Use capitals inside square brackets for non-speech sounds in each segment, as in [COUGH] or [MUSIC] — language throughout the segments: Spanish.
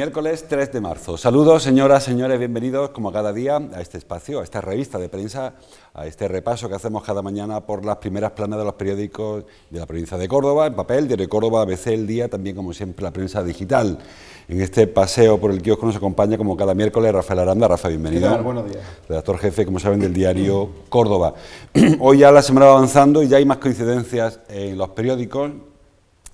Miércoles 3 de marzo. Saludos, señoras, señores, bienvenidos como cada día a este espacio, a esta revista de prensa, a este repaso que hacemos cada mañana por las primeras planas de los periódicos de la provincia de Córdoba, en papel, Diario Córdoba, ABC El Día, también como siempre la prensa digital. En este paseo por el kiosco nos acompaña como cada miércoles Rafael Aranda. Rafa, bienvenido. buenos días. Redactor jefe, como saben, del diario Córdoba. [CLEARS THROAT] Hoy ya la semana va avanzando y ya hay más coincidencias en los periódicos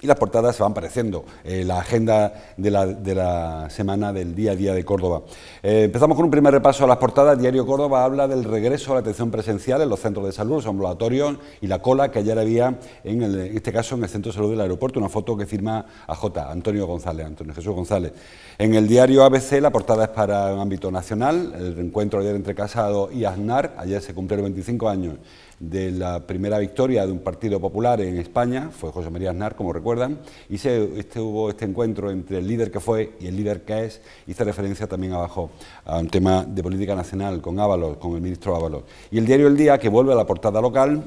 y las portadas se van apareciendo, eh, la agenda de la, semana del día a día de Córdoba. Eh, empezamos con un primer repaso a las portadas. Diario Córdoba habla del regreso a la atención presencial en los centros de salud, los ambulatorios y la cola que ayer había, en, este caso, en el centro de salud del aeropuerto. Una foto que firma AJ, Antonio González, Antonio Jesús González. En el diario ABC la portada es para el ámbito nacional, el reencuentro ayer entre Casado y Aznar, ayer se cumplieron 25 años de la primera victoria de un partido popular en España, fue José María Aznar, como recuerdan, y se, este, hubo este encuentro entre el líder que fue y el líder que es, hice referencia también abajo a un tema de política nacional con Ábalos, con el ministro Ábalos. Y el diario El Día, que vuelve a la portada local,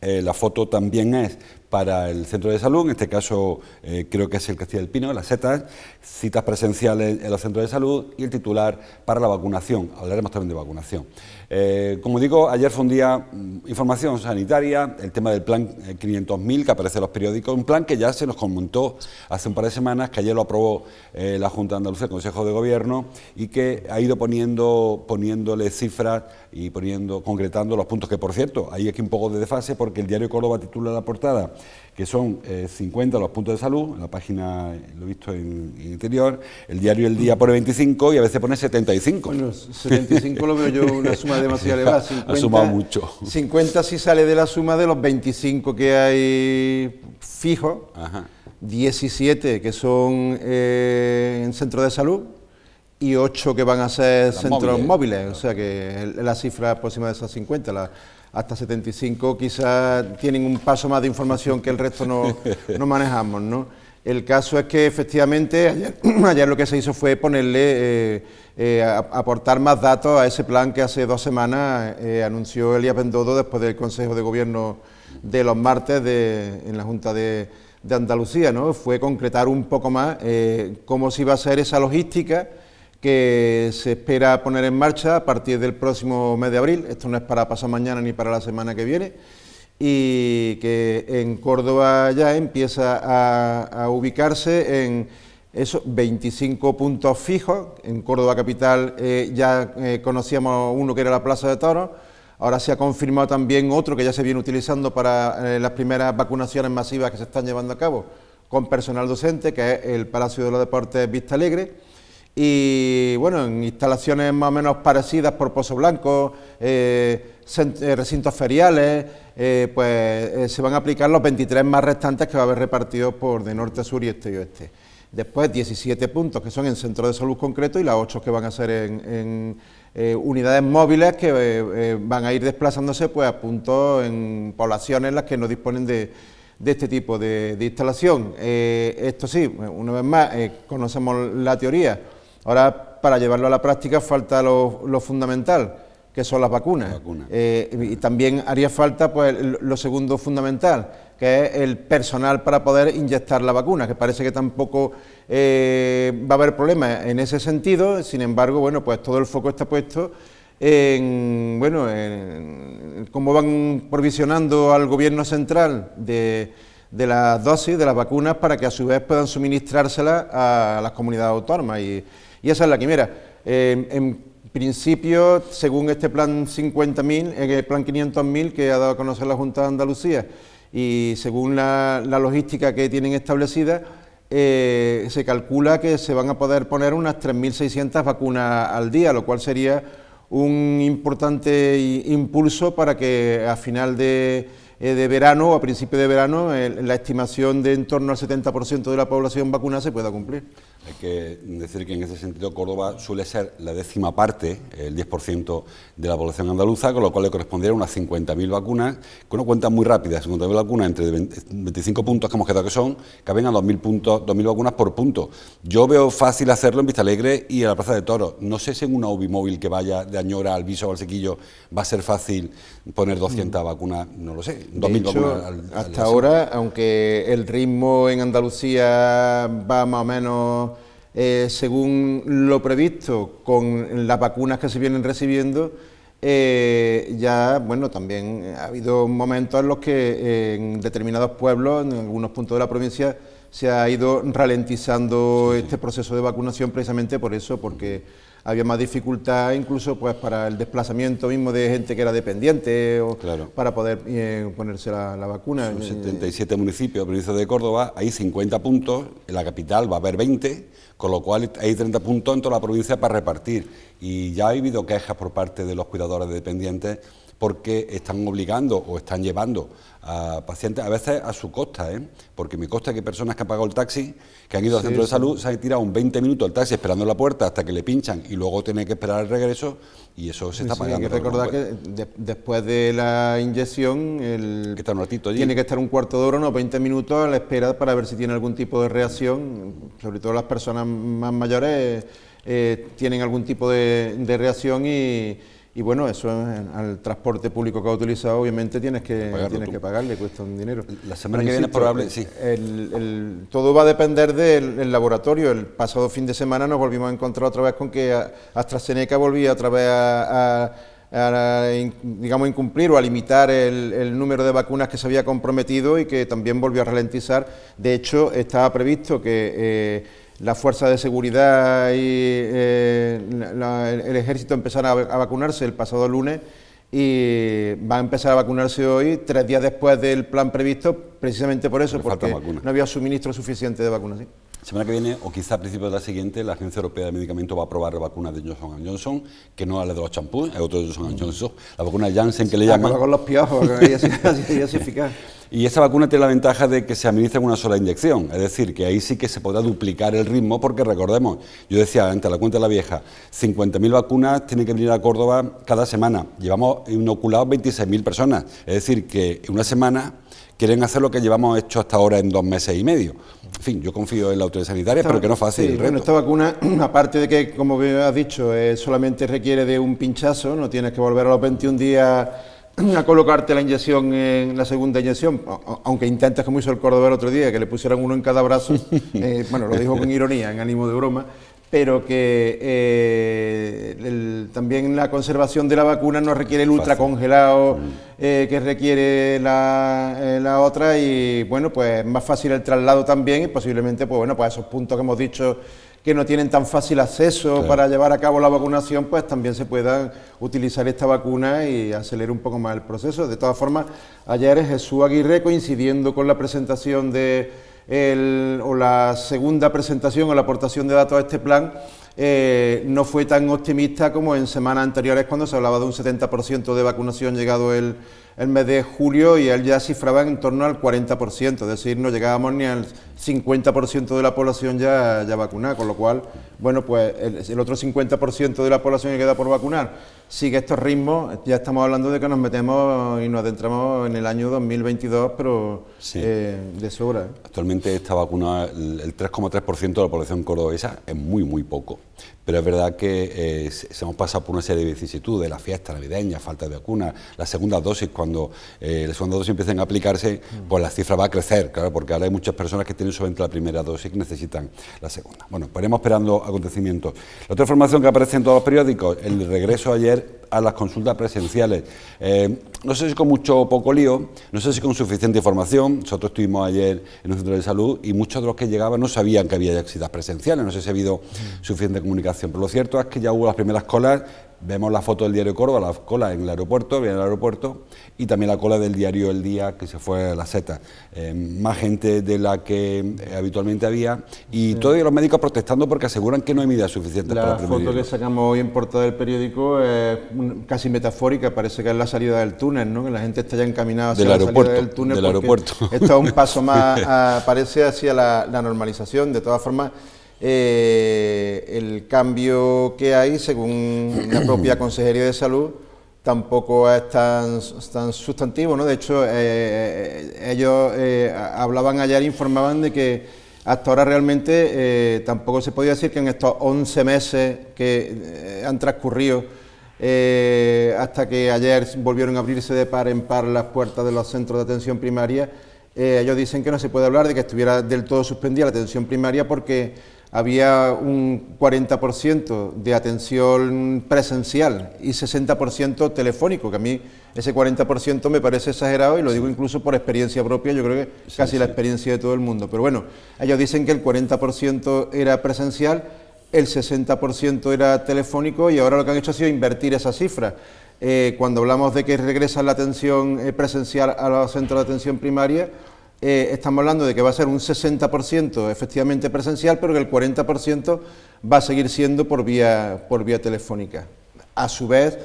eh, la foto también es para el centro de salud, en este caso eh, creo que es el Castilla del Pino, las setas, citas presenciales en los centros de salud y el titular para la vacunación. Hablaremos también de vacunación. Eh, como digo, ayer fue un día mm, información sanitaria, el tema del plan 500.000 eh, que aparece en los periódicos, un plan que ya se nos comentó hace un par de semanas, que ayer lo aprobó eh, la Junta de Andalucía, el Consejo de Gobierno, y que ha ido poniendo, poniéndole cifras y poniendo, concretando los puntos, que por cierto, ahí aquí un poco de desfase porque el diario Córdoba titula la portada que son 50 eh, los puntos de salud, en la página lo he visto en, interior, el diario El Día pone 25 y a veces pone 75. Bueno, 75 lo veo yo una suma demasiado elevada. 50, [LAUGHS] ha sumado mucho. 50 si sale de la suma de los 25 que hay fijos, 17 que son eh, en centro de salud, y 8 que van a ser centros móviles, o sea que la cifra próxima de esas 50. La, hasta 75 quizás tienen un paso más de información que el resto no, manejamos, ¿no? El caso es que efectivamente ayer, [CLEARS THROAT] lo que se hizo fue ponerle, eh, eh, aportar más datos a ese plan que hace dos semanas eh, anunció Elías Bendodo después del Consejo de Gobierno de los martes de, en la Junta de, de Andalucía, ¿no? Fue concretar un poco más cómo se iba a hacer esa logística que se espera poner en marcha a partir del próximo mes de abril. Esto no es para pasar mañana ni para la semana que viene. Y que en Córdoba ya empieza a, ubicarse en esos 25 puntos fijos. En Córdoba capital eh, ya eh, conocíamos uno que era la Plaza de Toros. Ahora se ha confirmado también otro que ya se viene utilizando para eh, las primeras vacunaciones masivas que se están llevando a cabo con personal docente, que es el Palacio de los Deportes Vista Alegre y bueno, en instalaciones más o menos parecidas por Pozo Blanco, eh, eh, recintos feriales, eh, pues se van a aplicar los 23 más restantes que va a haber repartidos por de norte a sur y este y oeste. Después 17 puntos que son en centro de salud concreto y las 8 que van a ser en, unidades móviles que van a ir desplazándose pues, a puntos en poblaciones las que no disponen de, este tipo de instalación. esto sí, una vez más, conocemos la teoría Ahora, para llevarlo a la práctica, falta lo, fundamental, que son las vacunas. Eh, y también haría falta pues, lo segundo fundamental, que es el personal para poder inyectar la vacuna, que parece que tampoco eh, va a haber problemas en ese sentido. Sin embargo, bueno, pues todo el foco está puesto en, bueno, en cómo van provisionando al gobierno central de, las dosis, de las vacunas, para que a su vez puedan suministrárselas a las comunidades autónomas. Y, y esa es la quimera. Eh, en principio, según este plan 50.000, el eh, plan 500.000 que ha dado a conocer la Junta de Andalucía, y según la, logística que tienen establecida, eh, se calcula que se van a poder poner unas 3.600 vacunas al día, lo cual sería un importante impulso para que a final de eh, de verano o a principio de verano eh, la estimación de en torno al 70% de la población vacunada se pueda cumplir. Hay que decir que en ese sentido Córdoba suele ser la décima parte, el 10% de la población andaluza, con lo cual le correspondería unas 50.000 vacunas, que una cuenta muy rápida, 50.000 vacunas entre 25 puntos que hemos quedado que son, caben a 2.000 puntos, 2.000 vacunas por punto. Yo veo fácil hacerlo en Vista Alegre y en la Plaza de Toros. No sé si en una UBI móvil que vaya de Añora al Viso o al Sequillo va a ser fácil poner 200 mm. vacunas, no lo sé hasta ahora, aunque el ritmo en Andalucía va más o menos eh, según lo previsto, con las vacunas que se vienen recibiendo, eh, ya, bueno, también ha habido momentos en los que en determinados pueblos, en algunos puntos de la provincia, se ha ido ralentizando este proceso de vacunación precisamente por eso, porque había más dificultad incluso pues para el desplazamiento mismo de gente que era dependiente o para poder eh, ponerse la, vacuna. Eh, en 77 municipios, provincia de Córdoba, hay 50 puntos, en la capital va a haber 20, con lo cual hay 30 puntos en toda la provincia para repartir. Y ya ha habido quejas por parte de los cuidadores de dependientes porque están obligando o están llevando a pacientes, a veces a su costa, ¿eh? porque me consta que personas que han pagado el taxi, que han ido al centro de salud, se han tirado un 20 minutos al taxi esperando la puerta hasta que le pinchan y luego tienen que esperar el regreso y eso se está pagando. Hay que recordar que después de la inyección, el, que un ratito tiene que estar un cuarto de hora, no 20 minutos a la espera para ver si tiene algún tipo de reacción, sobre todo las personas más mayores eh, tienen algún tipo de, de reacción y y bueno, eso al transporte público que ha utilizado, obviamente tienes que, tienes que pagarle, cuesta un dinero. La semana que viene probable, sí. todo va a depender del laboratorio. El pasado fin de semana nos volvimos a encontrar otra vez con que AstraZeneca volvía otra vez a, digamos, incumplir o a limitar el, número de vacunas que se había comprometido y que también volvió a ralentizar. De hecho, estaba previsto que eh, la fuerza de seguridad y eh, el ejército empezaron a, vacunarse el pasado lunes y va a empezar a vacunarse hoy, tres días después del plan previsto, precisamente por eso, porque no había suministro suficiente de vacunas. Semana que viene, o quizá a principios de la siguiente, la Agencia Europea de Medicamentos va a aprobar la vacuna de Johnson Johnson, que no es de los champús, es otro de Johnson Johnson, la vacuna de Janssen que le ah, llaman. con los piojos, [LAUGHS] Y esa vacuna tiene la ventaja de que se administra en una sola inyección, es decir, que ahí sí que se podrá duplicar el ritmo, porque recordemos, yo decía antes, la cuenta de la vieja, 50.000 vacunas tienen que venir a Córdoba cada semana, llevamos inoculados 26.000 personas, es decir, que en una semana quieren hacer lo que llevamos hecho hasta ahora en dos meses y medio en fin, yo confío en la autoridad sanitaria, pero que no es fácil. Bueno, esta vacuna, [CLEARS THROAT] aparte de que, como has dicho, eh, solamente requiere de un pinchazo, no tienes que volver a los 21 días [CLEARS THROAT] a colocarte la inyección en la segunda inyección, aunque intentas como hizo el Córdoba el otro día, que le pusieran uno en cada brazo, [LAUGHS] eh, bueno, lo dijo con ironía, en ánimo de broma, pero que eh, también la conservación de la vacuna no requiere el ultracongelado mm. eh, que requiere eh, la, otra y bueno, pues más fácil el traslado también y posiblemente pues bueno, pues esos puntos que hemos dicho que no tienen tan fácil acceso para llevar a cabo la vacunación, pues también se pueda utilizar esta vacuna y acelerar un poco más el proceso. De todas formas, ayer Jesús Aguirre coincidiendo con la presentación de o la segunda presentación o la aportación de datos a este plan eh, no fue tan optimista como en semanas anteriores cuando se hablaba de un 70% de vacunación llegado el, el mes de julio y él ya cifraba en torno al 40%, es decir, no llegábamos ni al 50% de la población ya, vacunada, con lo cual, bueno, pues el, otro 50% de la población que queda por vacunar. Sigue estos ritmos, ya estamos hablando de que nos metemos y nos adentramos en el año 2022, pero eh, de sobra. ¿eh? Actualmente está vacunada el 3,3% de la población cordobesa, es muy, muy poco pero es verdad que eh, se hemos pasado por una serie de vicisitudes, la fiesta navideña, falta de vacunas, la segunda dosis, cuando eh, las dosis empiecen a aplicarse, mm. pues la cifra va a crecer, claro, porque ahora hay muchas personas que tienen solamente la primera dosis y necesitan la segunda. Bueno, estaremos pues esperando acontecimientos. La otra información que aparece en todos los periódicos, el regreso ayer a las consultas presenciales. Eh, no sé si con mucho o poco lío, no sé si con suficiente información. Nosotros estuvimos ayer en un centro de salud y muchos de los que llegaban no sabían que había ya citas presenciales, no sé si ha habido suficiente comunicación. Pero lo cierto es que ya hubo las primeras colas Vemos la foto del diario Córdoba, la cola en el aeropuerto, viene el aeropuerto, y también la cola del diario El Día, que se fue a la Z. Eh, más gente de la que eh, habitualmente había, y todos todavía los médicos protestando porque aseguran que no hay medidas suficientes la para La foto que sacamos hoy en portada del periódico es casi metafórica, parece que es la salida del túnel, ¿no? que la gente está ya encaminada hacia del aeropuerto, la salida del túnel. Del aeropuerto. Esto es un paso [LAUGHS] más, parece, hacia la, la normalización. De todas formas, eh, el cambio que hay, según la propia [CLEARS THROAT] Consejería de Salud, tampoco es tan, sustantivo. ¿no? De hecho, eh, eh, ellos hablaban ayer, informaban de que hasta ahora realmente tampoco se podía decir que en estos 11 meses que han transcurrido hasta que ayer volvieron a abrirse de par en par las puertas de los centros de atención primaria, ellos dicen que no se puede hablar de que estuviera del todo suspendida la atención primaria porque había un 40% de atención presencial y 60% telefónico, que a mí ese 40% me parece exagerado y lo digo incluso por experiencia propia, yo creo que casi la experiencia de todo el mundo. Pero bueno, ellos dicen que el 40% era presencial, el 60% era telefónico y ahora lo que han hecho ha sido invertir esa cifra. Eh, cuando hablamos de que regresa la atención eh, presencial a los centros de atención primaria, eh, estamos hablando de que va a ser un 60% efectivamente presencial, pero que el 40% va a seguir siendo por vía, por vía telefónica. A su vez,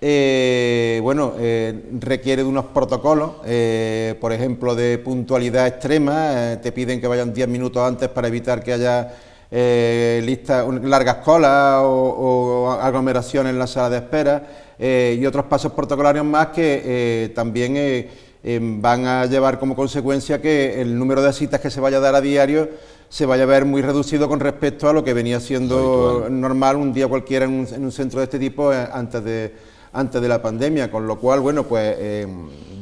eh, bueno, eh, requiere de unos protocolos, por ejemplo, de puntualidad extrema, te piden que vayan 10 minutos antes para evitar que haya largas colas o, o aglomeraciones en la sala de espera, y otros pasos protocolarios más que también eh, van a llevar como consecuencia que el número de citas que se vaya a dar a diario se vaya a ver muy reducido con respecto a lo que venía siendo normal un día cualquiera en un, centro de este tipo eh, antes de, antes de la pandemia, con lo cual, bueno, pues eh,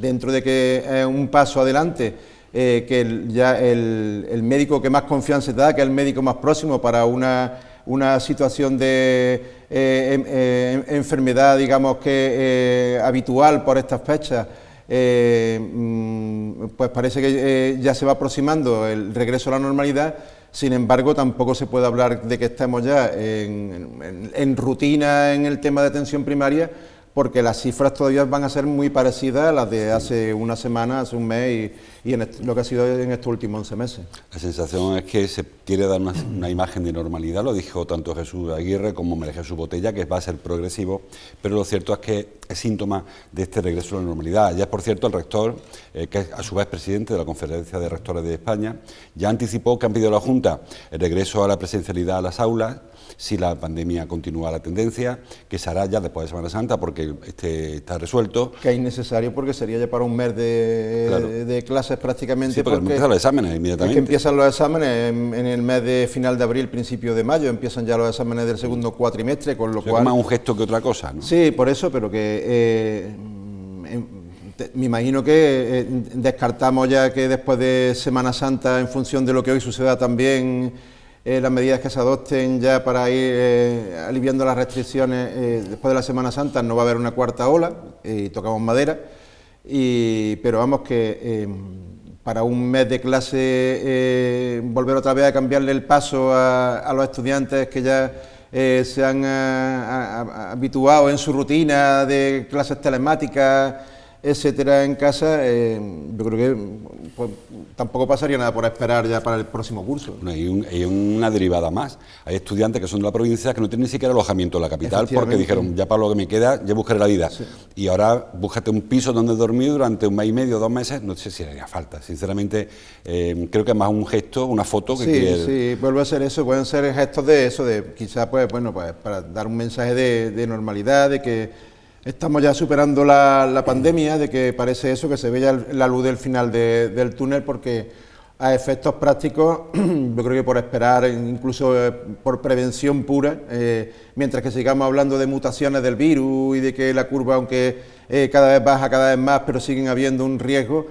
dentro de que es un paso adelante, que ya el, médico que más confianza se da, que es el médico más próximo para una, situación de em, em, enfermedad, digamos que habitual por estas fechas, eh, mm, pues parece que eh, ya se va aproximando el regreso a la normalidad, sin embargo tampoco se puede hablar de que estamos ya en, rutina en el tema de atención primaria, porque las cifras todavía van a ser muy parecidas a las de hace una semana, hace un mes y en lo que ha sido en estos últimos 11 meses. La sensación es que se quiere dar una, imagen de normalidad, lo dijo tanto Jesús Aguirre como María Jesús Botella, que va a ser progresivo, pero lo cierto es que es síntoma de este regreso a la normalidad. Ya, es por cierto, el rector, eh, que a su vez presidente de la Conferencia de Rectores de España, ya anticipó que han pedido a la Junta el regreso a la presencialidad a las aulas, si la pandemia continúa la tendencia, que se hará ya después de Semana Santa, porque este está resuelto. Que es innecesario porque sería ya para un mes de, de clase es prácticamente. porque, empiezan los exámenes inmediatamente. que empiezan los exámenes en, el mes de final de abril, principio de mayo, empiezan ya los exámenes del segundo cuatrimestre, con lo cual... Es más un gesto que otra cosa, ¿no? Sí, por eso, pero que... Eh, em, me imagino que eh, descartamos ya que después de Semana Santa, en función de lo que hoy suceda también, eh, las medidas que se adopten ya para ir aliviando las restricciones después de la Semana Santa, no va a haber una cuarta ola y tocamos madera pero vamos que eh, para un mes de clase eh, volver otra vez a cambiarle el paso a, los estudiantes que ya eh, se han habituado en su rutina de clases telemáticas etcétera, en casa, eh, yo creo que pues, tampoco pasaría nada por esperar ya para el próximo curso. hay, una derivada más. Hay estudiantes que son de la provincia que no tienen ni siquiera alojamiento en la capital porque dijeron, ya para lo que me queda, ya buscaré la vida. Y ahora búscate un piso donde dormir durante un mes y medio, dos meses, no sé si haría falta. Sinceramente, eh, creo que es más un gesto, una foto que... Sí, sí, vuelvo a hacer eso, pueden ser gestos de eso, de quizás, pues, bueno, pues para dar un mensaje de normalidad, de que Estamos ya superando la, pandemia, de que parece eso, que se ve la luz del final del túnel, porque a efectos prácticos, [CLEARS THROAT] yo creo que por esperar, incluso eh, por prevención pura, eh, mientras que sigamos hablando de mutaciones del virus y de que la curva, aunque eh, cada vez baja, cada vez más, pero siguen habiendo un riesgo,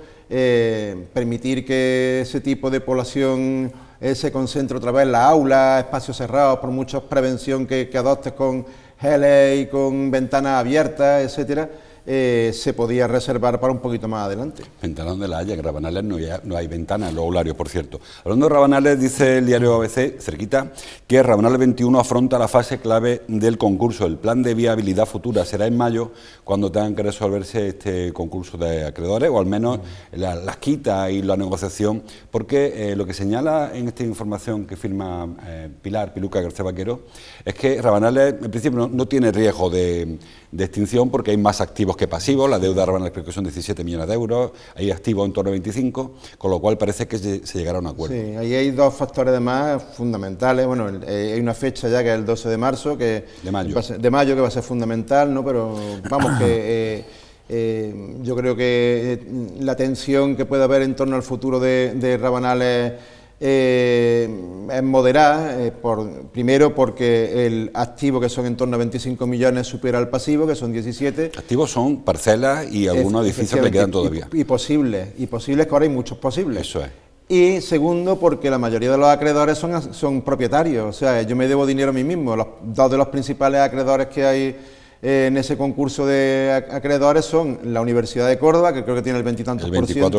permitir que ese tipo de población se concentre otra vez en la aula, espacios cerrados, por mucha prevención que adoptes con geles con ventana abierta, etcétera, eh, se podía reservar para un poquito más adelante. Ventana de la Haya, en Rabanales no hay, no hay ventana, los horarios, por cierto. Hablando de Rabanales, dice el diario ABC, cerquita, que Rabanales 21 afronta la fase clave del concurso. El plan de viabilidad futura será en mayo, cuando tengan que resolverse este concurso de acreedores, o al menos las quitas y la negociación, porque eh, lo que señala en esta información que firma eh, Pilar Piluca García Vaquero es que Rabanales, en principio, no, tiene riesgo de extinción porque hay más activos que pasivo, la deuda Rabanales creo que son 17 millones de euros, hay activo en torno a 25, con lo cual parece que se llegará a un acuerdo. Sí, ahí hay dos factores además fundamentales, bueno, eh, hay una fecha ya que es el 12 de marzo, que de mayo, de mayo que va a ser fundamental, ¿no? pero vamos que... [COUGHS] Eh, eh, yo creo que la tensión que puede haber en torno al futuro de, de Rabanales eh, es moderada, eh, por, primero porque el activo, que son en torno a 25 millones, supera al pasivo, que son 17. Activos son parcelas y algunos edificios que quedan todavía. Y, posibles, y posibles que ahora hay muchos posibles. Eso es. Y segundo, porque la mayoría de los acreedores son, son propietarios, o sea, yo me debo dinero a mí mismo. Los, dos de los principales acreedores que hay en ese concurso de acreedores son la Universidad de Córdoba, que creo que tiene el veintitantos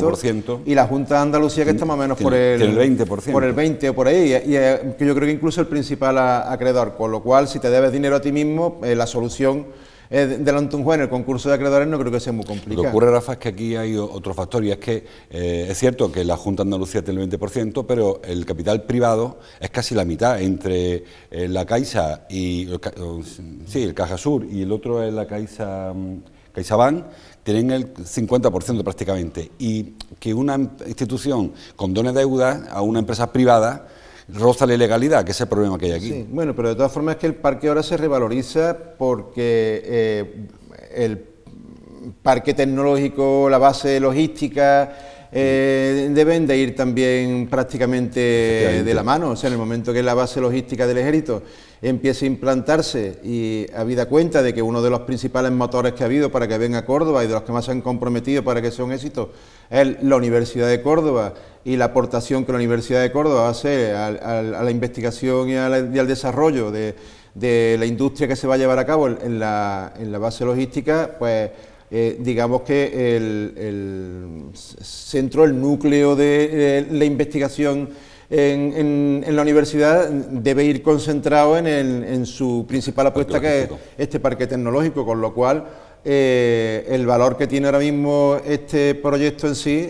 por ciento, y la Junta de Andalucía, que está más o menos por, el, 20 por el 20 o por ahí, y, eh, que yo creo que incluso el principal acreedor, con lo cual si te debes dinero a ti mismo, eh, la solución eh, delante un juez el concurso de acreedores no creo que sea muy complicado. Lo que ocurre, Rafa, es que aquí hay otro factor y es que eh, es cierto que la Junta Andalucía tiene el 20%, pero el capital privado es casi la mitad entre eh, la Caixa y sí, el Caja Sur y el otro es la Caixa mm, CaixaBank tienen el 50% prácticamente y que una em, institución condone deuda a una empresa privada roza la ilegalidad, que es el problema que hay aquí. bueno, pero de todas formas es que el parque ahora se revaloriza porque eh, el parque tecnológico, la base logística, eh, deben de ir también prácticamente de la mano. O sea, en el momento que la base logística del ejército empiece a implantarse y habida cuenta de que uno de los principales motores que ha habido para que venga Córdoba y de los que más se han comprometido para que sea un éxito es la Universidad de Córdoba y la aportación que la Universidad de Córdoba hace a, la investigación y, al desarrollo de, la industria que se va a llevar a cabo en la, en la base logística, pues eh, digamos que el, centro, el núcleo de eh, la investigación en, la universidad debe ir concentrado en, su principal apuesta, que es este parque tecnológico, con lo cual eh, el valor que tiene ahora mismo este proyecto en sí,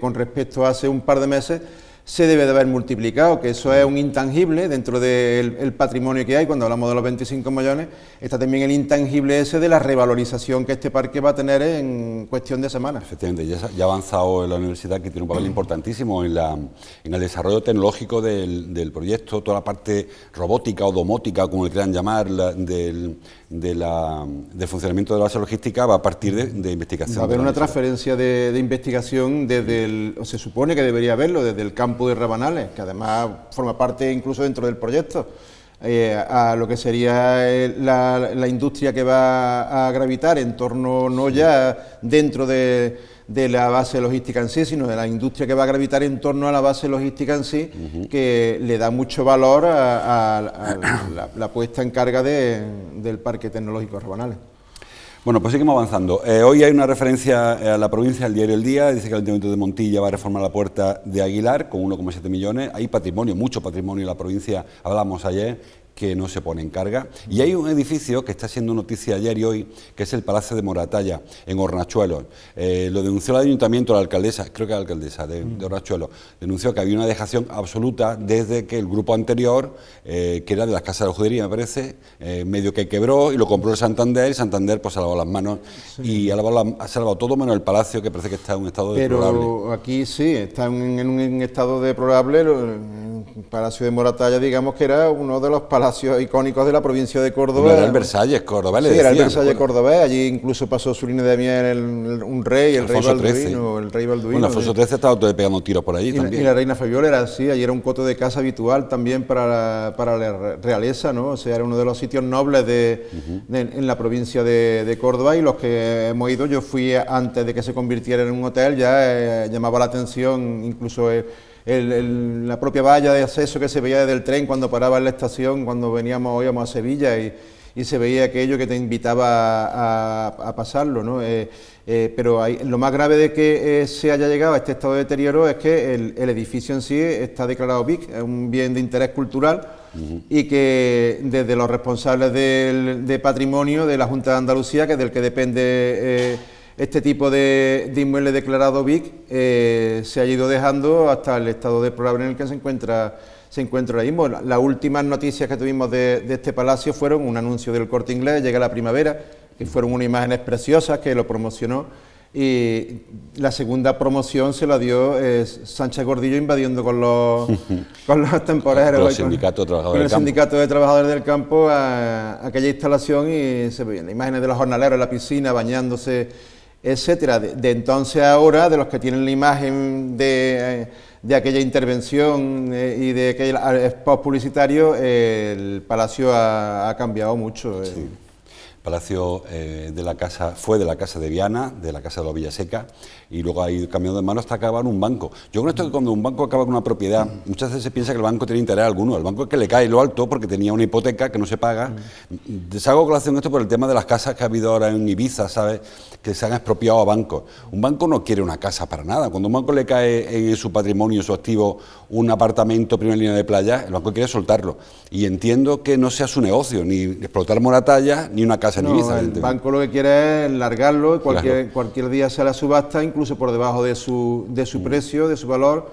con respecto a hace un par de meses, se debe de haber multiplicado, que eso es un intangible dentro del patrimonio que hay, cuando hablamos de los 25 millones, está también el intangible ese de la revalorización que este parque va a tener en cuestión de semanas. Efectivamente, ya, ha avanzado en la universidad que tiene un papel mm. importantísimo en, la, en el desarrollo tecnológico del, del, proyecto, toda la parte robótica o domótica, como le quieran llamar, del, de del funcionamiento de la base logística va a partir de, investigación. Va a haber una transferencia de, de investigación desde el, o se supone que debería haberlo, desde el campo campo que además forma parte incluso dentro del proyecto, eh, a lo que sería eh, la, industria que va a gravitar en torno, no ya dentro de, la base logística en sí, sino de la industria que va a gravitar en torno a la base logística en sí, que le da mucho valor a, la, puesta en carga del Parque Tecnológico Rabanales. Bueno, pues seguimos avanzando. Eh, hoy hay una referencia eh, a la provincia el diario El Día. Dice que el Ayuntamiento de Montilla va a reformar la puerta de Aguilar con 1,7 millones. Hay patrimonio, mucho patrimonio en la provincia. Hablamos ayer que no se pone en carga. Y hay un edificio que está siendo noticia ayer y hoy, que es el Palacio de Moratalla, en Hornachuelos. Eh, lo denunció el ayuntamiento, la alcaldesa, creo que la alcaldesa de, Hornachuelos, denunció que había una dejación absoluta desde que el grupo anterior, eh, que era de las casas de la judería, me parece, eh, medio que quebró y lo compró el Santander, y Santander pues se ha las manos y ha, salvado todo menos el Palacio, que parece que está en un estado de deplorable. Pero aquí sí, está en, en un estado deplorable Palacio de Moratalla, digamos que era uno de los palacios icónicos de la provincia de Córdoba. era el Versalles Córdoba. Sí, era el Versalles córdoba allí incluso pasó su línea de miel un rey, el rey Balduino. El rey Balduino. Bueno, Alfonso XIII estaba todo pegando tiros por allí y, también. Y la reina Fabiola era así, allí era un coto de casa habitual también para la, para la realeza, ¿no? O sea, era uno de los sitios nobles de, en la provincia de, Córdoba y los que hemos ido, yo fui antes de que se convirtiera en un hotel, ya eh, llamaba la atención incluso... el eh, el, la propia valla de acceso que se veía desde el tren cuando paraba en la estación, cuando veníamos, íbamos a Sevilla y, se veía aquello que te invitaba a, pasarlo. ¿no? Eh, eh, pero hay, lo más grave de que eh, se haya llegado a este estado de deterioro es que el, edificio en sí está declarado BIC, es un bien de interés cultural, y que desde los responsables del, de patrimonio de la Junta de Andalucía, que es del que depende este tipo de, de inmueble declarado BIC eh, se ha ido dejando hasta el estado de deplorable en el que se encuentra, se encuentra ahora mismo. Las últimas noticias que tuvimos de, este palacio fueron un anuncio del corte inglés, llega la primavera, que fueron unas imágenes preciosas que lo promocionó. Y la segunda promoción se la dio eh, Sánchez Gordillo invadiendo con los, [LAUGHS] con los temporeros. con el, sindicato, de Trabajadores del Campo a, aquella instalación y se veían imágenes de los jornaleros en la piscina bañándose etcétera, de, entonces a ahora, de los que tienen la imagen de, eh, aquella intervención eh, y de aquel spot ah, eh, publicitario, el Palacio ha, cambiado mucho. El Palacio de la casa, fue de la Casa de Viana, de la Casa de la Villaseca, y luego hay ido de mano hasta acabar en un banco. Yo creo esto que cuando un banco acaba con una propiedad, muchas veces se piensa que el banco tiene interés alguno, el banco es que le cae lo alto porque tenía una hipoteca que no se paga. Salgo colación esto por el tema de las casas que ha habido ahora en Ibiza, ¿sabes? Que se han expropiado a bancos. Un banco no quiere una casa para nada. Cuando un banco le cae en su patrimonio, en su activo, un apartamento, primera línea de playa, el banco quiere soltarlo. Y entiendo que no sea su negocio, ni explotar moratallas, ni una casa en Ibiza. El banco lo que quiere es largarlo, cualquier, cualquier día sea la subasta, incluso por debajo de su, de su mm. precio, de su valor,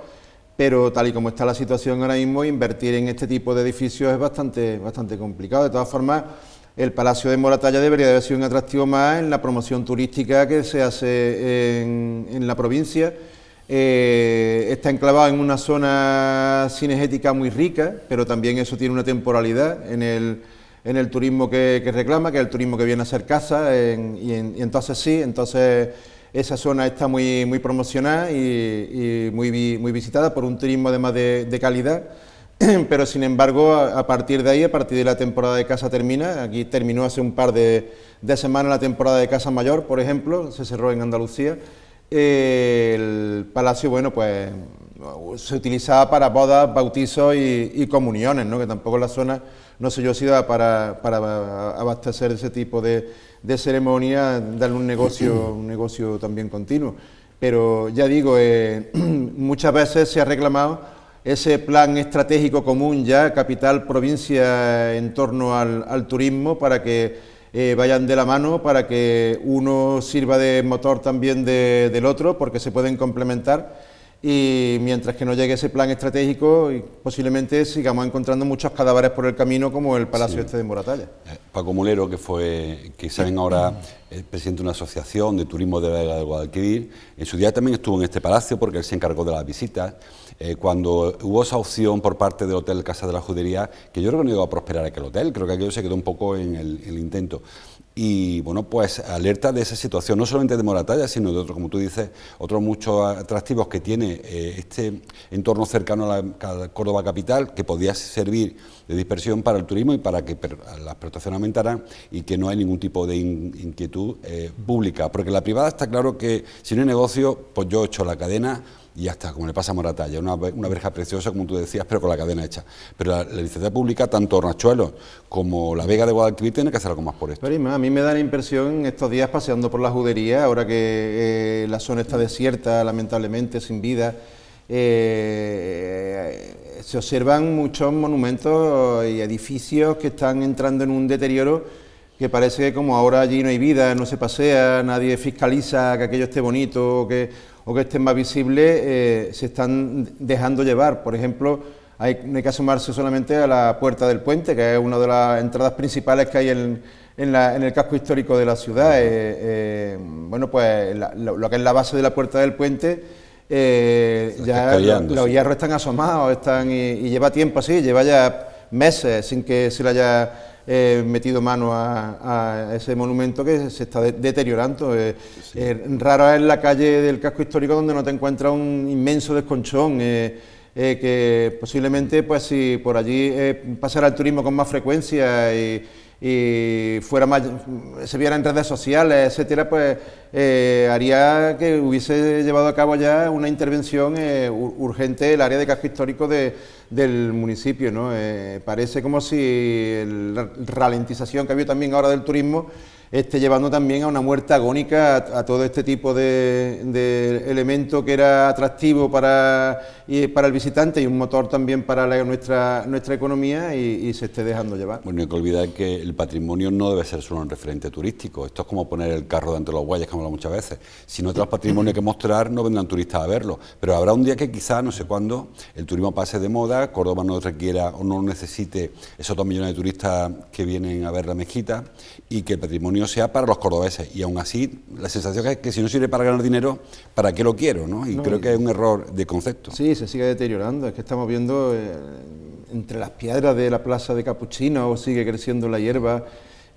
pero tal y como está la situación ahora mismo, invertir en este tipo de edificios es bastante, bastante complicado. De todas formas, el Palacio de Moratalla debería haber sido un atractivo más en la promoción turística que se hace en, la provincia. Eh, está enclavado en una zona cinegética muy rica, pero también eso tiene una temporalidad en el, en el turismo que, reclama, que es el turismo que viene a ser casa, y, y entonces sí, entonces esa zona está muy, muy promocionada y, muy, visitada por un turismo además de, de calidad [CLEARS THROAT] pero sin embargo, a partir de ahí, a partir de la temporada de casa termina, aquí terminó hace un par de, semanas la temporada de casa mayor, por ejemplo, se cerró en Andalucía, el palacio, bueno, pues se utilizaba para bodas, bautizos y, comuniones, ¿no? que tampoco la zona, no sé yo, si da para abastecer ese tipo de, de ceremonia, darle un negocio, [CLEARS THROAT] un negocio también continuo. Pero ya digo, eh, [CLEARS THROAT] muchas veces se ha reclamado ese plan estratégico común ya, capital, provincia, en torno al, turismo, para que eh, vayan de la mano, para que uno sirva de motor también del otro, porque se pueden complementar y mientras que no llegue ese plan estratégico, posiblemente sigamos encontrando muchos cadáveres por el camino, como el Palacio Este de Moratalla. Eh, Paco Mulero, que fue, que saben ahora, presidente de una asociación de turismo de la Vega Guadalquivir, en su día también estuvo en este palacio porque él se encargó de las visitas. Eh, cuando hubo esa opción por parte del Hotel Casa de la Judería, que yo creo que no iba a prosperar aquel hotel, creo que aquello se quedó un poco en el, intento y bueno, pues alerta de esa situación, no solamente de Moratalla, sino de otros, como tú dices, otros muchos atractivos que tiene eh, este entorno cercano a la Córdoba capital, que podía servir de dispersión para el turismo y para que la las prestaciones aumentaran y que no hay ningún tipo de inquietud eh, pública, porque la privada está claro que si no hay negocio, pues yo echo la cadena y ya está, como le pasa a Moratalla, una, una verja preciosa, como tú decías, pero con la cadena hecha. Pero la, licencia pública, tanto Rachuelo... como la Vega de Guadalquivir, tiene que hacer algo más por esto. a mí me da la impresión, estos días paseando por la judería, ahora que eh, la zona está desierta, lamentablemente, sin vida, eh, se observan muchos monumentos y edificios que están entrando en un deterioro que parece que como ahora allí no hay vida, no se pasea, nadie fiscaliza que aquello esté bonito, que, o que estén más visibles eh, se están dejando llevar. Por ejemplo, hay, que asomarse solamente a la puerta del puente, que es una de las entradas principales que hay en, el casco histórico de la ciudad. Eh, eh, bueno, pues lo, que es la base de la puerta del puente, ya los, hierros están asomados, están y, lleva tiempo así, lleva ya meses sin que se la haya metido mano a, ese monumento que se está deteriorando. Eh, eh, rara es la calle del casco histórico donde no te encuentra un inmenso desconchón. Eh, que posiblemente, pues si por allí pasara el turismo con más frecuencia y, fuera más, se viera en redes sociales, etcétera, pues haría que hubiese llevado a cabo ya una intervención urgente el área de casco histórico de, del municipio. ¿no? Eh, parece como si la ralentización que ha habido también ahora del turismo esté llevando también a una muerte agónica a, todo este tipo de, elemento que era atractivo para, para el visitante y un motor también para nuestra, nuestra economía y, se esté dejando llevar. Bueno, hay que olvidar que el patrimonio no debe ser solo un referente turístico, esto es como poner el carro delante de los guayas, que hemos muchas veces. Si no tenemos patrimonio que mostrar, no vendrán turistas a verlo, pero habrá un día que quizá, no sé cuándo, el turismo pase de moda, Córdoba no requiera o no necesite esos dos millones de turistas que vienen a ver la mezquita y que el patrimonio no sea para los cordobeses. Y aún así, la sensación es que si no sirve para ganar dinero, ¿para qué lo quiero? ¿no? Y creo que es un error de concepto. Sí, se sigue deteriorando. Es que estamos viendo eh, entre las piedras de la plaza de Capuchino, sigue creciendo la hierba.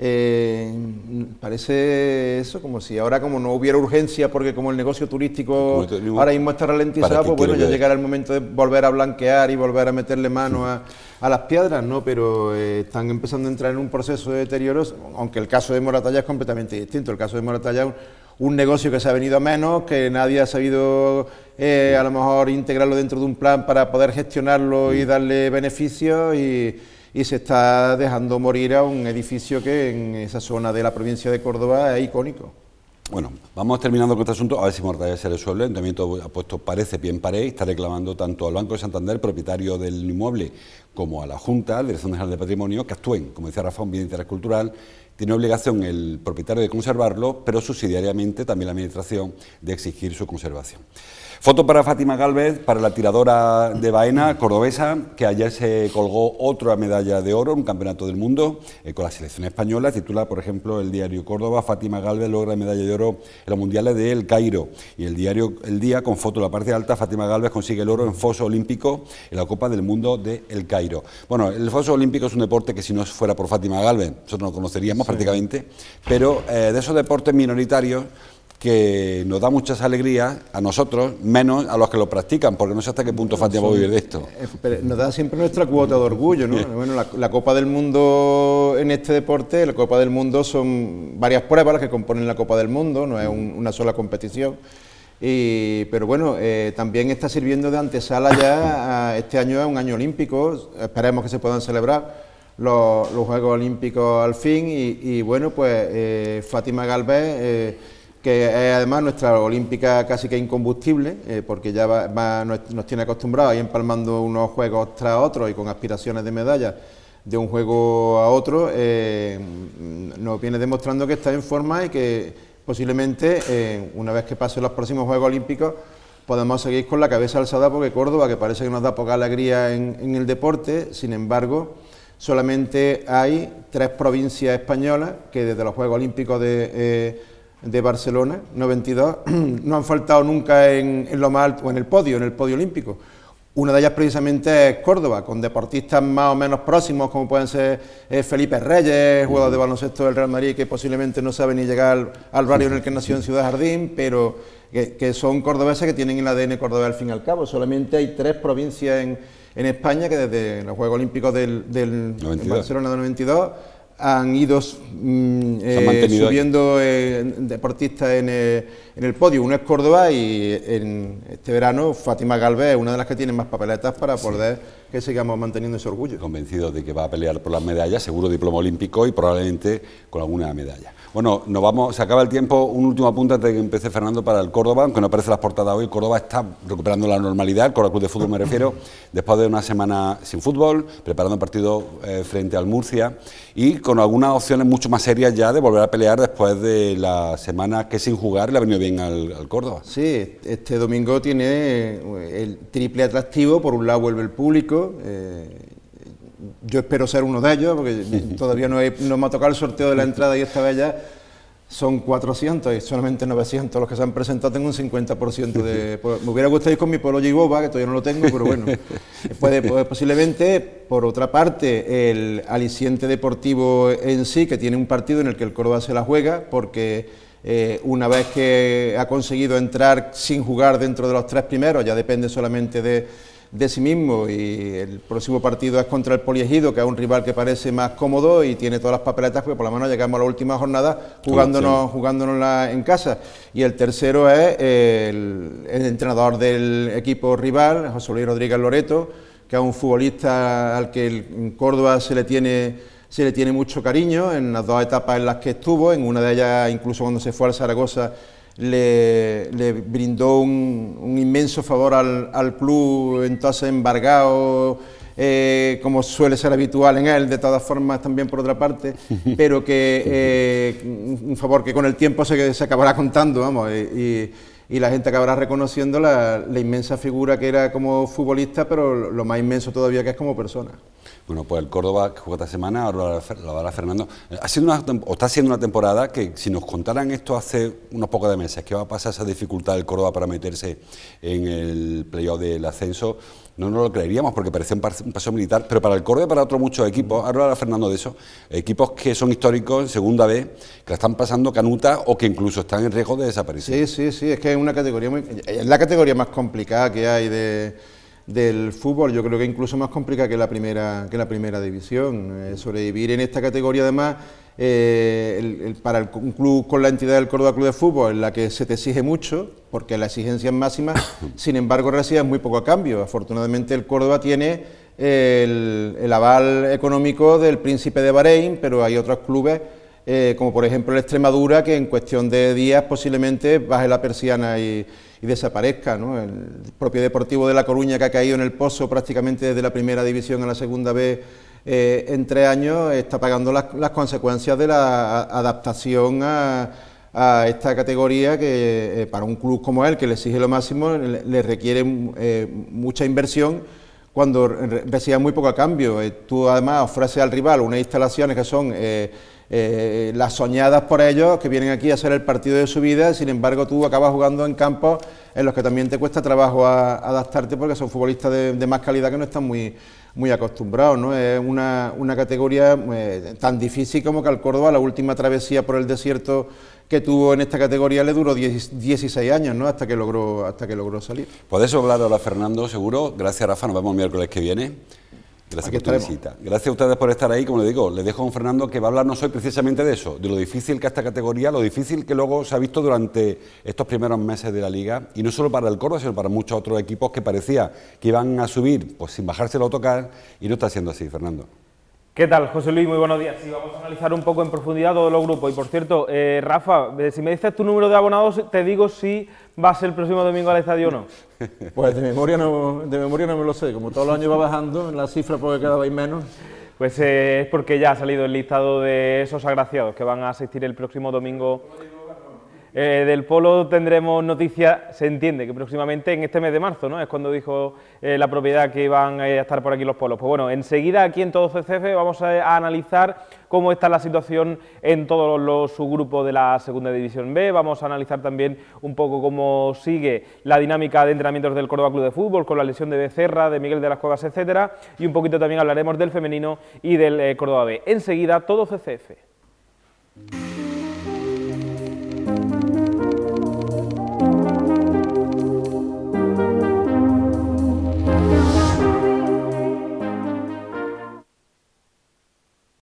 Eh, parece eso, como si ahora como no hubiera urgencia, porque como el negocio turístico ahora mismo está ralentizado, pues bueno, ya llegará el momento de volver a blanquear y volver a meterle mano a, las piedras, ¿no? Pero eh, están empezando a entrar en un proceso de deterioro, aunque el caso de Moratalla es completamente distinto. El caso de Moratalla es un negocio que se ha venido a menos, que nadie ha sabido eh, a lo mejor integrarlo dentro de un plan para poder gestionarlo y darle beneficios y y se está dejando morir a un edificio que en esa zona de la provincia de Córdoba es icónico. Bueno, vamos terminando con este asunto, a ver si Mortalla se resuelve. El Ayuntamiento ha puesto parece bien pared, está reclamando tanto al Banco de Santander, propietario del inmueble, como a la Junta, Dirección General de Patrimonio, que actúen, como decía Rafa, un bien de interés cultural. Tiene obligación el propietario de conservarlo, pero subsidiariamente también la Administración de exigir su conservación. Foto para Fátima Galvez, para la tiradora de Baena cordobesa, que ayer se colgó otra medalla de oro en un campeonato del mundo eh, con la selección española. Titula, por ejemplo, el diario Córdoba, Fátima Galvez logra medalla de oro en los mundiales de El Cairo. Y el diario El Día, con foto en la parte alta, Fátima Galvez consigue el oro en foso olímpico en la Copa del Mundo de El Cairo. Bueno, el foso olímpico es un deporte que si no fuera por Fátima Galvez, nosotros no lo conoceríamos prácticamente, pero eh, de esos deportes minoritarios que nos da muchas alegrías a nosotros, menos a los que lo practican, porque no sé hasta qué punto Fátima va a vivir de esto. Eh, nos da siempre nuestra cuota de orgullo, ¿no? Bueno, la, Copa del Mundo en este deporte, la Copa del Mundo son varias pruebas las que componen la Copa del Mundo, no es una sola competición. Y, pero bueno, eh, también está sirviendo de antesala ya, este año es un año olímpico, esperemos que se puedan celebrar. Los, Juegos Olímpicos al fin y, bueno pues eh, Fátima Galvez que es además nuestra olímpica casi que incombustible, eh, porque ya nos, tiene acostumbrados a ir empalmando unos juegos tras otros y con aspiraciones de medallas... de un juego a otro, eh, nos viene demostrando que está en forma y que posiblemente, eh, una vez que pasen los próximos Juegos Olímpicos, podemos seguir con la cabeza alzada porque Córdoba, que parece que nos da poca alegría en el deporte, sin embargo, solamente hay tres provincias españolas que desde los Juegos Olímpicos de de Barcelona, 92, [CLEARS THROAT] no han faltado nunca en, lo más alto, en el podio, en el podio olímpico. Una de ellas precisamente es Córdoba, con deportistas más o menos próximos, como pueden ser eh, Felipe Reyes, jugador de baloncesto del Real Madrid, que posiblemente no sabe ni llegar al, barrio en el que nació en Ciudad Jardín, pero que, son cordobeses que tienen el ADN cordobés al fin y al cabo. Solamente hay tres provincias en, España que desde los Juegos Olímpicos del, del Barcelona de 92 han ido mm, eh, subiendo eh, deportistas eh, en, el podio. Uno es Córdoba y en este verano Fátima Galvez es una de las que tiene más papeletas para poder que sigamos manteniendo ese orgullo. Convencido de que va a pelear por las medallas, seguro diploma olímpico y probablemente con alguna medalla. Bueno, nos vamos, se acaba el tiempo. Un último apunte antes de que empecé Fernando para el Córdoba, aunque no aparece las portadas hoy. Córdoba está recuperando la normalidad, el Córdoba Club de Fútbol me refiero, [LAUGHS] después de una semana sin fútbol, preparando un partido eh, frente al Murcia y con algunas opciones mucho más serias ya de volver a pelear después de la semana que sin jugar le ha venido bien al, Córdoba. Sí, este domingo tiene eh, el triple atractivo. Por un lado vuelve el público. Eh, yo espero ser uno de ellos, porque todavía no, he, no me ha tocado el sorteo de la entrada y esta vez ya son 400 y solamente 900 los que se han presentado, tengo un 50% de... Pues, me hubiera gustado ir con mi polo Boba, que todavía no lo tengo, pero bueno, [LAUGHS] puede, pues, posiblemente, por otra parte, el aliciente deportivo en sí, que tiene un partido en el que el Córdoba se la juega, porque eh, una vez que ha conseguido entrar sin jugar dentro de los tres primeros, ya depende solamente de de sí mismo y el próximo partido es contra el Poliegido, que es un rival que parece más cómodo y tiene todas las papeletas, porque por lo menos llegamos a la última jornada jugándonos, jugándonos en casa. Y el tercero es el, entrenador del equipo rival, José Luis Rodríguez Loreto, que es un futbolista al que en Córdoba se le tiene se le tiene mucho cariño en las dos etapas en las que estuvo, en una de ellas incluso cuando se fue al Zaragoza le, brindó un, inmenso favor al, club, entonces embargado, eh, como suele ser habitual en él, de todas formas también por otra parte, [LAUGHS] pero que eh, un favor que con el tiempo se, acabará contando, vamos, y y la gente acabará reconociendo la, inmensa figura que era como futbolista, pero lo, más inmenso todavía que es como persona. Bueno, pues el Córdoba que juega esta semana, ahora lo hará Fernando. Eh, ha sido una, o está siendo una temporada que, si nos contaran esto hace unos pocos de meses, ...qué va a pasar esa dificultad del Córdoba para meterse en el playoff del ascenso, no nos lo creeríamos porque parece un paso militar, pero para el Córdoba y para otros muchos equipos, ahora Fernando de eso, equipos que son históricos en segunda vez, que la están pasando canuta o que incluso están en riesgo de desaparecer. Sí, sí, sí, es que es una categoría muy, es la categoría más complicada que hay de del fútbol, yo creo que incluso más complicada que la primera, que la primera división. Eh, sobrevivir en esta categoría, además, eh, para el, un club con la entidad del Córdoba Club de Fútbol, en la que se te exige mucho, porque la exigencia es máxima, [COUGHS] sin embargo, recibes muy poco a cambio. Afortunadamente, el Córdoba tiene el, aval económico del Príncipe de Bahrein, pero hay otros clubes. Eh, como por ejemplo el Extremadura, que en cuestión de días posiblemente baje la persiana y, y desaparezca. El propio Deportivo de La Coruña, que ha caído en el pozo prácticamente desde la primera división a la segunda vez eh, en tres años, está pagando las, consecuencias de la adaptación a, esta categoría que eh, para un club como él, que le exige lo máximo, le, requiere eh, mucha inversión cuando recibe muy poco a cambio. Eh, tú además ofreces al rival unas instalaciones que son... Eh, las soñadas por ellos, que vienen aquí a hacer el partido de su vida, sin embargo tú acabas jugando en campos en los que también te cuesta trabajo adaptarte porque son futbolistas de, más calidad que no están muy, muy acostumbrados. ¿no? Es una, categoría eh, tan difícil como que al Córdoba la última travesía por el desierto que tuvo en esta categoría le duró 16 años, ¿no? Hasta que logró, hasta que logró salir. Podés pues hablar ahora, Fernando, seguro. Gracias, Rafa. Nos vemos miércoles que viene. Gracias Gracias a ustedes por estar ahí. Como le digo, les dejo a un Fernando que va a hablarnos hoy precisamente de eso, de lo difícil que esta categoría, lo difícil que luego se ha visto durante estos primeros meses de la liga, y no solo para el Córdoba, sino para muchos otros equipos que parecía que iban a subir pues sin bajárselo a tocar y no está siendo así, Fernando. ¿Qué tal, José Luis? Muy buenos días. Sí, vamos a analizar un poco en profundidad todos los grupos. Y por cierto, eh, Rafa, eh, si me dices tu número de abonados, te digo si vas el próximo domingo al estadio o no. [LAUGHS] Pues de memoria no, de memoria no me lo sé. Como todos los años va bajando en la cifra porque cada vez menos. Pues eh, es porque ya ha salido el listado de esos agraciados que van a asistir el próximo domingo eh, del polo tendremos noticias, se entiende, que próximamente en este mes de marzo, ¿no? Es cuando dijo eh, la propiedad que iban eh, a estar por aquí los polos. Pues bueno, enseguida aquí en Todo CCF vamos a, analizar cómo está la situación en todos los subgrupos de la Segunda División B. Vamos a analizar también un poco cómo sigue la dinámica de entrenamientos del Córdoba Club de Fútbol con la lesión de Becerra, de Miguel de las Cuevas, etcétera. Y un poquito también hablaremos del femenino y del Córdoba B. Enseguida, Todo CCF.